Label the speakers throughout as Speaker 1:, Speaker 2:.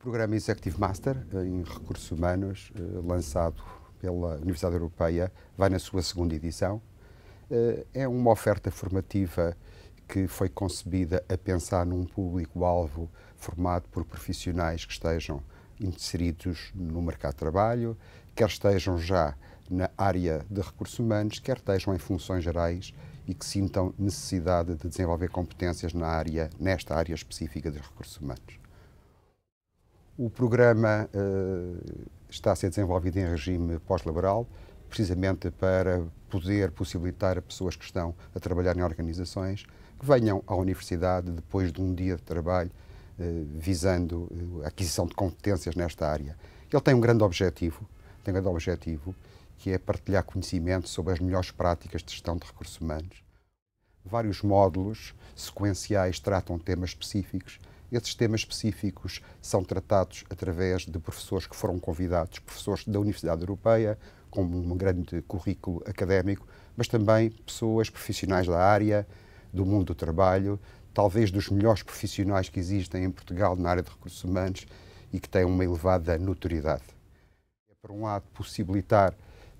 Speaker 1: programa Executive Master eh, em Recursos Humanos, eh, lançado pela Universidade Europeia, vai na sua segunda edição. Eh, é uma oferta formativa que foi concebida a pensar num público-alvo formado por profissionais que estejam inseridos no mercado de trabalho, quer estejam já na área de recursos humanos, quer estejam em funções gerais e que sintam necessidade de desenvolver competências na área, nesta área específica dos recursos humanos. O programa uh, está a ser desenvolvido em regime pós-laboral, precisamente para poder possibilitar a pessoas que estão a trabalhar em organizações que venham à universidade depois de um dia de trabalho uh, visando eh, a aquisição de competências nesta área. Ele tem um grande objetivo, tem um grande objetivo que é partilhar conhecimento sobre as melhores práticas de gestão de recursos humanos. Vários módulos sequenciais tratam temas específicos esses temas específicos são tratados através de professores que foram convidados, professores da Universidade Europeia, com um grande currículo académico, mas também pessoas profissionais da área, do mundo do trabalho, talvez dos melhores profissionais que existem em Portugal na área de recursos humanos e que têm uma elevada notoriedade. É, por um lado, possibilitar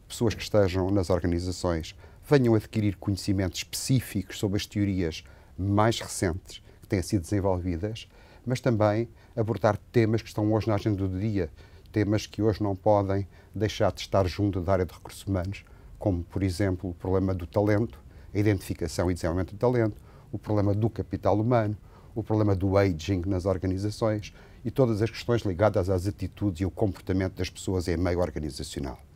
Speaker 1: pessoas que estejam nas organizações venham adquirir conhecimentos específicos sobre as teorias mais recentes têm sido desenvolvidas, mas também abordar temas que estão hoje na agenda do dia, temas que hoje não podem deixar de estar junto da área de recursos humanos, como, por exemplo, o problema do talento, a identificação e desenvolvimento do talento, o problema do capital humano, o problema do aging nas organizações e todas as questões ligadas às atitudes e ao comportamento das pessoas em meio organizacional.